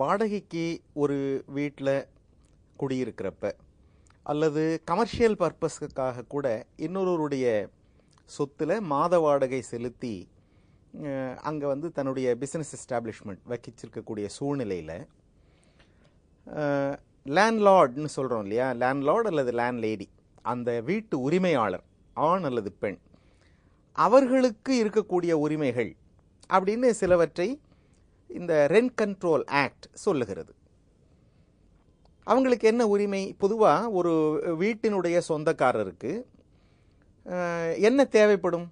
வாடகைக்கு ஒரு வீட்டில் குடியிருக்கிறப்ப அல்லது கமர்ஷியல் பர்பஸ்க்காக கூட இன்னொருவருடைய சொத்தில் மாத வாடகை செலுத்தி அங்கே வந்து தன்னுடைய பிஸ்னஸ் எஸ்டாப்ளிஷ்மெண்ட் வைக்கிச்சிருக்கக்கூடிய சூழ்நிலையில் லேண்ட்லார்ட்னு சொல்கிறோம் இல்லையா லேண்ட்லார்ட் அல்லது லேண்ட் லேடி அந்த வீட்டு உரிமையாளர் ஆண் அல்லது பெண் அவர்களுக்கு இருக்கக்கூடிய உரிமைகள் அப்படின்னு சிலவற்றை இந்த ரென்ட் கண்ட்ரோல் ஆக்ட் சொல்லுகிறது அவங்களுக்கு என்ன உரிமை பொதுவாக ஒரு வீட்டினுடைய சொந்தக்காரருக்கு என்ன தேவைப்படும்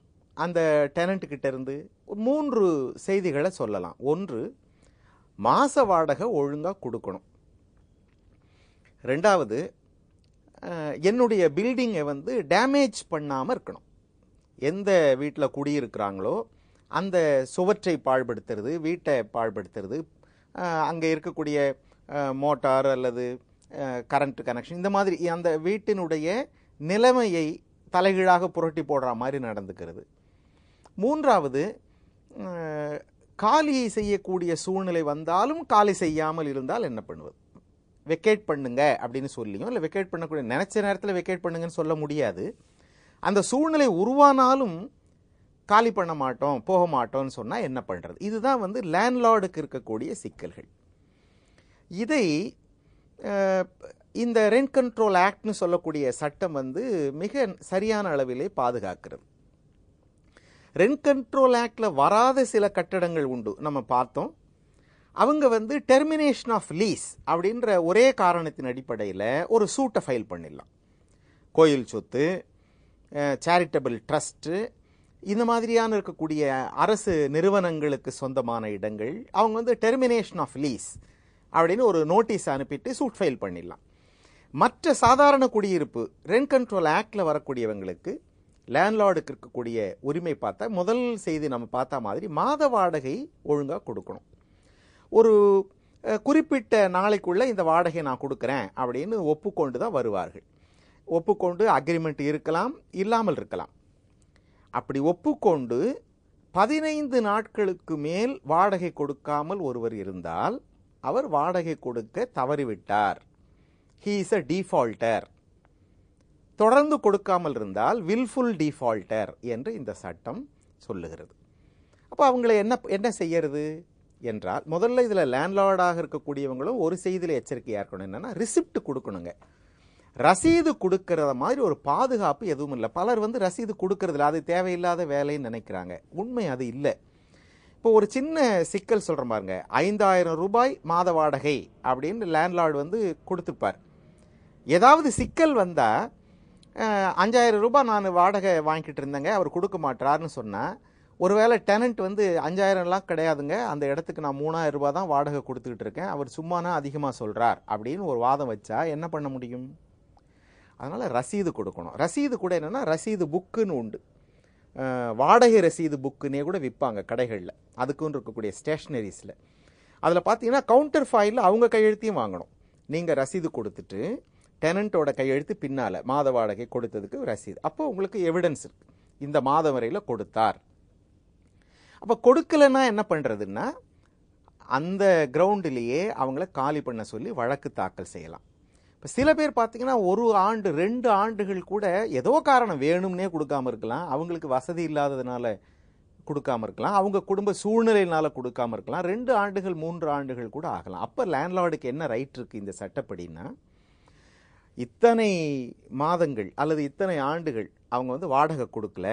அந்த டெனண்ட்டுக்கிட்ட இருந்து மூன்று செய்திகளை சொல்லலாம் ஒன்று மாத வாடகை ஒழுங்காக கொடுக்கணும் ரெண்டாவது என்னுடைய பில்டிங்கை வந்து டேமேஜ் பண்ணாமல் இருக்கணும் எந்த வீட்டில் குடியிருக்கிறாங்களோ அந்த சுவற்றை பாழ்படுத்துறது வீட்டை பாழ்படுத்துறது அங்கே இருக்கக்கூடிய மோட்டார் அல்லது கரண்ட் கனெக்ஷன் இந்த மாதிரி அந்த வீட்டினுடைய நிலைமையை தலைகீழாக புரட்டி போடுற மாதிரி நடந்துக்கிறது மூன்றாவது காலியை செய்யக்கூடிய சூழ்நிலை வந்தாலும் காலி செய்யாமல் இருந்தால் என்ன பண்ணுவது வெக்கேட் பண்ணுங்க அப்படின்னு சொல்லியும் இல்லை வெக்கேட் பண்ணக்கூடிய நினச்ச நேரத்தில் வெக்கேட் பண்ணுங்கன்னு சொல்ல முடியாது அந்த சூழ்நிலை உருவானாலும் காலி பண்ண மாட்டோம் போக மாட்டோம்னு சொன்னால் என்ன பண்ணுறது இதுதான் வந்து லேண்ட்லார்டுக்கு இருக்கக்கூடிய சிக்கல்கள் இதை இந்த ரெண்ட் கண்ட்ரோல் ஆக்ட்னு சொல்லக்கூடிய சட்டம் வந்து மிக சரியான அளவிலே பாதுகாக்கிறது ரெண்ட் கண்ட்ரோல் ஆக்டில் வராத சில கட்டடங்கள் உண்டு நம்ம பார்த்தோம் அவங்க வந்து டெர்மினேஷன் ஆஃப் லீஸ் அப்படின்ற ஒரே காரணத்தின் அடிப்படையில் ஒரு சூட்டை ஃபைல் பண்ணிடலாம் கோயில் சொத்து சேரிட்டபிள் ட்ரஸ்ட்டு இந்த மாதிரியான இருக்கக்கூடிய அரசு நிறுவனங்களுக்கு சொந்தமான இடங்கள் அவங்க வந்து டெர்மினேஷன் ஆஃப் லீஸ் அப்படின்னு ஒரு நோட்டீஸ் அனுப்பிட்டு சூட் ஃபைல் பண்ணிடலாம் மற்ற சாதாரண குடியிருப்பு ரெண்ட் கண்ட்ரோல் ஆக்டில் வரக்கூடியவங்களுக்கு லேண்ட்லார்டுக்கு இருக்கக்கூடிய உரிமை பார்த்தா முதல் செய்தி நம்ம பார்த்தா மாதிரி மாத வாடகை ஒழுங்காக கொடுக்கணும் ஒரு குறிப்பிட்ட நாளைக்குள்ளே இந்த வாடகை நான் கொடுக்குறேன் அப்படின்னு ஒப்புக்கொண்டு தான் வருவார்கள் ஒப்புக்கொண்டு அக்ரிமெண்ட் இருக்கலாம் இல்லாமல் இருக்கலாம் அப்படி ஒப்புக்கொண்டு பதினைந்து நாட்களுக்கு மேல் வாடகை கொடுக்காமல் ஒருவர் இருந்தால் அவர் வாடகை கொடுக்க தவறிவிட்டார் ஹீ இஸ் அ டிஃபால்டர் தொடர்ந்து கொடுக்காமல் இருந்தால் வில்ஃபுல் டிஃபால்டர் என்று இந்த சட்டம் சொல்லுகிறது அப்போ அவங்கள என்ன என்ன செய்யறது என்றால் முதல்ல இதில் லேண்ட்லார்டாக இருக்கக்கூடியவங்களும் ஒரு செய்தியில் எச்சரிக்கையாக இருக்கணும் என்னென்னா ரிசிப்ட் கொடுக்கணுங்க ரசீது கொடுக்கறத மாதிரி ஒரு பாதுகாப்பு எதுவும் இல்லை பலர் வந்து ரசீது கொடுக்கறதில்ல அது தேவையில்லாத வேலைன்னு நினைக்கிறாங்க உண்மை அது இல்லை இப்போ ஒரு சின்ன சிக்கல் சொல்கிறேன் பாருங்க ஐந்தாயிரம் ரூபாய் மாத வாடகை அப்படின்னு லேண்ட்லார்டு வந்து கொடுத்துருப்பார் ஏதாவது சிக்கல் வந்தால் அஞ்சாயிரம் ரூபாய் நான் வாடகை வாங்கிக்கிட்டு இருந்தேங்க அவர் கொடுக்க மாட்டார்னு சொன்னால் ஒருவேளை டெனண்ட் வந்து அஞ்சாயிரம்லாம் கிடையாதுங்க அந்த இடத்துக்கு நான் மூணாயிரம் ரூபாய் தான் வாடகை கொடுத்துக்கிட்டு இருக்கேன் அவர் சும்மானா அதிகமாக சொல்கிறார் அப்படின்னு ஒரு வாதம் வச்சா என்ன பண்ண முடியும் அதனால் ரசீது கொடுக்கணும் ரசீது கூட என்னென்னா ரசீது புக்குன்னு உண்டு வாடகை ரசீது புக்குன்னே கூட விற்பாங்க கடைகளில் அதுக்குன்னு இருக்கக்கூடிய ஸ்டேஷ்னரிஸில் அதில் பார்த்தீங்கன்னா கவுண்டர் ஃபைலில் அவங்க கையெழுத்தையும் வாங்கணும் நீங்கள் ரசீது கொடுத்துட்டு டெனண்ட்டோட கையெழுத்து பின்னால் மாத வாடகை கொடுத்ததுக்கு ரசீது அப்போ உங்களுக்கு எவிடன்ஸ் இருக்குது இந்த மாதம் வரையில் கொடுத்தார் அப்போ கொடுக்கலன்னா என்ன பண்ணுறதுன்னா அந்த கிரவுண்டிலேயே அவங்கள காலி பண்ண சொல்லி வழக்கு தாக்கல் செய்யலாம் இப்போ சில பேர் பார்த்தீங்கன்னா ஒரு ஆண்டு ரெண்டு ஆண்டுகள் கூட ஏதோ காரணம் வேணும்னே கொடுக்காம இருக்கலாம் அவங்களுக்கு வசதி இல்லாததுனால கொடுக்காம இருக்கலாம் அவங்க குடும்ப சூழ்நிலையினால் கொடுக்காம இருக்கலாம் ரெண்டு ஆண்டுகள் மூன்று ஆண்டுகள் கூட ஆகலாம் அப்போ லேண்ட்லார்டுக்கு என்ன ரைட் இருக்குது இந்த சட்டப்படின்னா இத்தனை மாதங்கள் அல்லது இத்தனை ஆண்டுகள் அவங்க வந்து வாடகை கொடுக்கல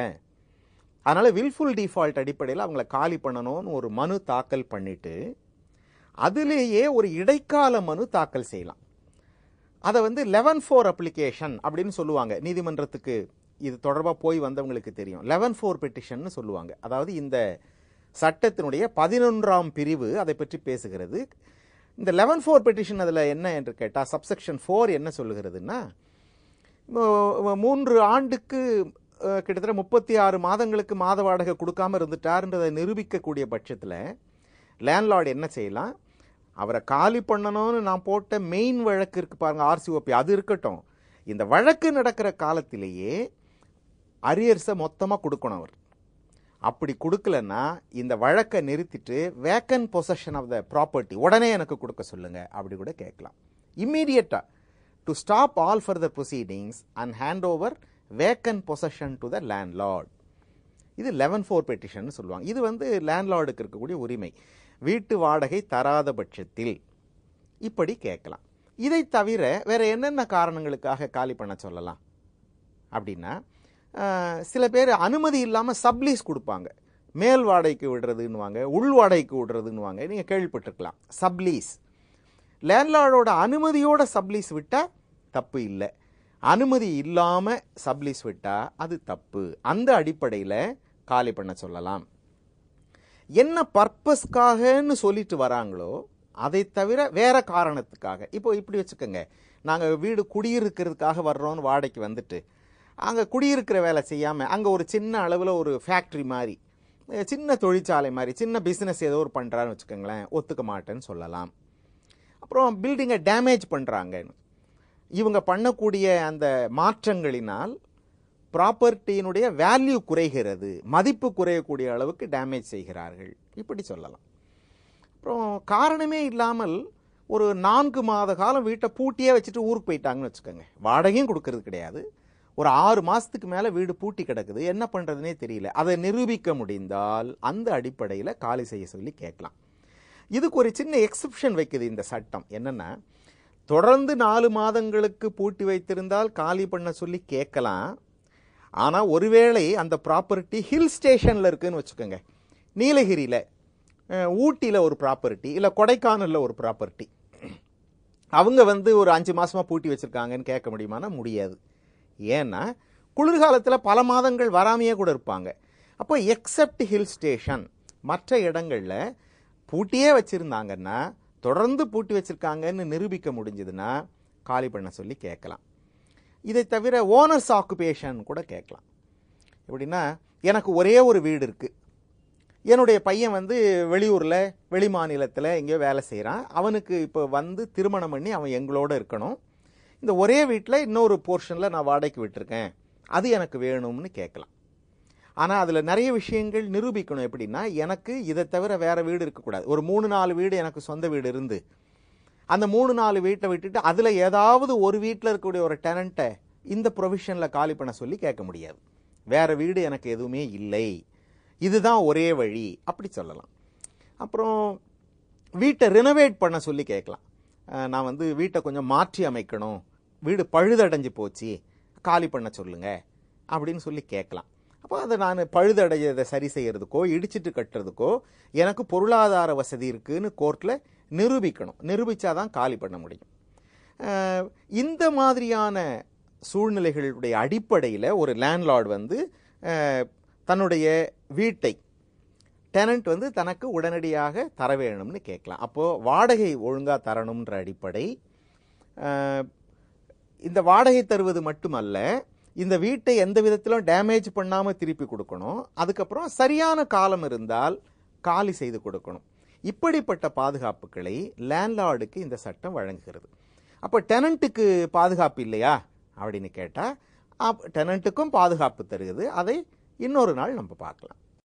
அதனால் வில்ஃபுல் டிஃபால்ட் அடிப்படையில் அவங்கள காலி பண்ணணும்னு ஒரு மனு தாக்கல் பண்ணிவிட்டு அதிலேயே ஒரு இடைக்கால மனு தாக்கல் செய்யலாம் அதை வந்து லெவன் ஃபோர் அப்ளிகேஷன் அப்படின்னு சொல்லுவாங்க நீதிமன்றத்துக்கு இது தொடர்பாக போய் வந்தவங்களுக்கு தெரியும் லெவன் ஃபோர் பெட்டிஷன் சொல்லுவாங்க அதாவது இந்த சட்டத்தினுடைய பதினொன்றாம் பிரிவு அதை பற்றி பேசுகிறது இந்த லெவன் ஃபோர் பெட்டிஷன் அதில் என்ன என்று கேட்டால் சப்செக்ஷன் ஃபோர் என்ன சொல்லுகிறதுன்னா மூன்று ஆண்டுக்கு கிட்டத்தட்ட முப்பத்தி ஆறு மாதங்களுக்கு மாத வாடகை கொடுக்காமல் இருந்துட்டார்ன்றதை நிரூபிக்கக்கூடிய பட்சத்தில் லேண்ட்லார்டு என்ன செய்யலாம் அவரை காலி பண்ணணும்னு நான் போட்ட மெயின் வழக்கு இருக்குது பாருங்கள் ஆர்சிஓபி அது இருக்கட்டும் இந்த வழக்கு நடக்கிற காலத்திலேயே அரியர்ஸை மொத்தமாக கொடுக்கணும் அவர் அப்படி கொடுக்கலன்னா இந்த வழக்கை நிறுத்திட்டு vacant possession of the property உடனே எனக்கு கொடுக்க சொல்லுங்கள் அப்படி கூட கேட்கலாம் இம்மீடியட்டாக to stop all further proceedings and hand over vacant possession to the landlord இது லெவன் ஃபோர் பெட்டிஷன் சொல்லுவாங்க இது வந்து லேண்ட்லார்டுக்கு இருக்கக்கூடிய உரிமை வீட்டு வாடகை தராத பட்சத்தில் இப்படி கேட்கலாம் இதை தவிர வேறு என்னென்ன காரணங்களுக்காக காலி பண்ண சொல்லலாம் அப்படின்னா சில பேர் அனுமதி இல்லாமல் சப்லீஸ் கொடுப்பாங்க மேல் வாடகைக்கு விடுறதுன்னுவாங்க உள் வாடகைக்கு விடுறதுன்னுவாங்க நீங்கள் கேள்விப்பட்டிருக்கலாம் சப்லீஸ் லேண்ட்லார்டோட அனுமதியோட சப்லீஸ் விட்டால் தப்பு இல்லை அனுமதி இல்லாமல் சப்லீஸ் விட்டால் அது தப்பு அந்த அடிப்படையில் காலி பண்ண சொல்லலாம் என்ன பர்பஸ்க்காகன்னு சொல்லிட்டு வராங்களோ அதை தவிர வேற காரணத்துக்காக இப்போ இப்படி வச்சுக்கோங்க நாங்கள் வீடு குடியிருக்கிறதுக்காக வர்றோம்னு வாடகைக்கு வந்துட்டு அங்கே குடியிருக்கிற வேலை செய்யாமல் அங்கே ஒரு சின்ன அளவில் ஒரு ஃபேக்ட்ரி மாதிரி சின்ன தொழிற்சாலை மாதிரி சின்ன பிஸ்னஸ் ஏதோ ஒரு பண்ணுறான்னு வச்சுக்கோங்களேன் ஒத்துக்க மாட்டேன்னு சொல்லலாம் அப்புறம் பில்டிங்கை டேமேஜ் பண்ணுறாங்கன்னு இவங்க பண்ணக்கூடிய அந்த மாற்றங்களினால் ப்ராப்பர்ட்டியினுடைய வேல்யூ குறைகிறது மதிப்பு குறையக்கூடிய அளவுக்கு டேமேஜ் செய்கிறார்கள் இப்படி சொல்லலாம் அப்புறம் காரணமே இல்லாமல் ஒரு நான்கு மாத காலம் வீட்டை பூட்டியே வச்சுட்டு ஊருக்கு போயிட்டாங்கன்னு வச்சுக்கோங்க வாடகையும் கொடுக்கறது கிடையாது ஒரு ஆறு மாதத்துக்கு மேலே வீடு பூட்டி கிடக்குது என்ன பண்ணுறதுனே தெரியல அதை நிரூபிக்க முடிந்தால் அந்த அடிப்படையில் காலி செய்ய சொல்லி கேட்கலாம் இதுக்கு ஒரு சின்ன எக்ஸப்ஷன் வைக்குது இந்த சட்டம் என்னென்னா தொடர்ந்து நாலு மாதங்களுக்கு பூட்டி வைத்திருந்தால் காலி பண்ண சொல்லி கேட்கலாம் ஆனால் ஒருவேளை அந்த ப்ராப்பர்ட்டி ஹில் ஸ்டேஷனில் இருக்குதுன்னு வச்சுக்கோங்க நீலகிரியில் ஊட்டியில் ஒரு ப்ராப்பர்ட்டி இல்லை கொடைக்கானலில் ஒரு ப்ராப்பர்ட்டி அவங்க வந்து ஒரு அஞ்சு மாதமாக பூட்டி வச்சுருக்காங்கன்னு கேட்க முடியுமானா முடியாது ஏன்னா குளிர்காலத்தில் பல மாதங்கள் வராமையே கூட இருப்பாங்க அப்போ எக்ஸப்ட் ஹில் ஸ்டேஷன் மற்ற இடங்களில் பூட்டியே வச்சுருந்தாங்கன்னா தொடர்ந்து பூட்டி வச்சுருக்காங்கன்னு நிரூபிக்க முடிஞ்சதுன்னா காலி பண்ண சொல்லி கேட்கலாம் இதை தவிர ஓனர்ஸ் ஆக்குபேஷன் கூட கேட்கலாம் எப்படின்னா எனக்கு ஒரே ஒரு வீடு இருக்குது என்னுடைய பையன் வந்து வெளியூரில் வெளி மாநிலத்தில் எங்கேயோ வேலை செய்கிறான் அவனுக்கு இப்போ வந்து திருமணம் பண்ணி அவன் எங்களோடு இருக்கணும் இந்த ஒரே வீட்டில் இன்னொரு போர்ஷனில் நான் வாடகைக்கு விட்டுருக்கேன் அது எனக்கு வேணும்னு கேட்கலாம் ஆனால் அதில் நிறைய விஷயங்கள் நிரூபிக்கணும் எப்படின்னா எனக்கு இதை தவிர வேறு வீடு இருக்கக்கூடாது ஒரு மூணு நாலு வீடு எனக்கு சொந்த வீடு இருந்து அந்த மூணு நாலு வீட்டை விட்டுட்டு அதில் ஏதாவது ஒரு வீட்டில் இருக்கக்கூடிய ஒரு டெனண்ட்டை இந்த ப்ரொவிஷனில் காலி பண்ண சொல்லி கேட்க முடியாது வேறு வீடு எனக்கு எதுவுமே இல்லை இதுதான் ஒரே வழி அப்படி சொல்லலாம் அப்புறம் வீட்டை ரினோவேட் பண்ண சொல்லி கேட்கலாம் நான் வந்து வீட்டை கொஞ்சம் மாற்றி அமைக்கணும் வீடு பழுதடைஞ்சு போச்சு காலி பண்ண சொல்லுங்க அப்படின்னு சொல்லி கேட்கலாம் அப்போ அதை நான் பழுதடைஞ்சதை சரி செய்கிறதுக்கோ இடிச்சிட்டு கட்டுறதுக்கோ எனக்கு பொருளாதார வசதி இருக்குதுன்னு கோர்ட்டில் நிரூபிக்கணும் நிரூபித்தாதான் காலி பண்ண முடியும் இந்த மாதிரியான சூழ்நிலைகளுடைய அடிப்படையில் ஒரு லேண்ட்லார்டு வந்து தன்னுடைய வீட்டை டெனண்ட் வந்து தனக்கு உடனடியாக தர வேணும்னு கேட்கலாம் அப்போது வாடகை ஒழுங்காக தரணுன்ற அடிப்படை இந்த வாடகை தருவது மட்டுமல்ல இந்த வீட்டை எந்த விதத்திலும் டேமேஜ் பண்ணாமல் திருப்பி கொடுக்கணும் அதுக்கப்புறம் சரியான காலம் இருந்தால் காலி செய்து கொடுக்கணும் இப்படிப்பட்ட பாதுகாப்புகளை லேண்ட்லார்டுக்கு இந்த சட்டம் வழங்குகிறது அப்போ டெனண்ட்டுக்கு பாதுகாப்பு இல்லையா அப்படின்னு கேட்டால் டெனண்ட்டுக்கும் பாதுகாப்பு தருகிறது அதை இன்னொரு நாள் நம்ம பார்க்கலாம்